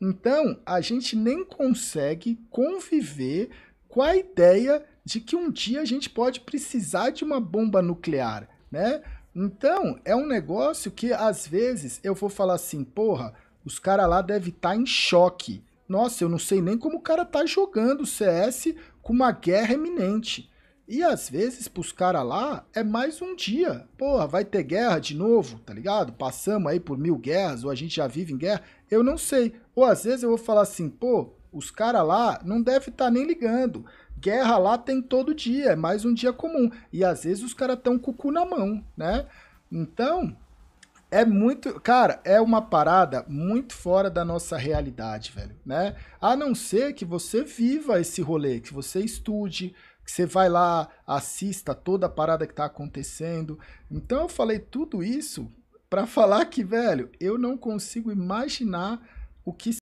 Então, a gente nem consegue conviver com a ideia de que um dia a gente pode precisar de uma bomba nuclear, né? Então, é um negócio que às vezes eu vou falar assim, porra, os caras lá devem estar tá em choque. Nossa, eu não sei nem como o cara tá jogando CS com uma guerra iminente. E às vezes pros caras lá é mais um dia. Porra, vai ter guerra de novo, tá ligado? Passamos aí por mil guerras, ou a gente já vive em guerra. Eu não sei. Ou às vezes eu vou falar assim, pô, os caras lá não deve estar tá nem ligando. Guerra lá tem todo dia, é mais um dia comum. E às vezes os caras estão com o cu na mão, né? Então, é muito. Cara, é uma parada muito fora da nossa realidade, velho, né? A não ser que você viva esse rolê, que você estude, que você vai lá, assista toda a parada que tá acontecendo. Então eu falei tudo isso para falar que, velho, eu não consigo imaginar o que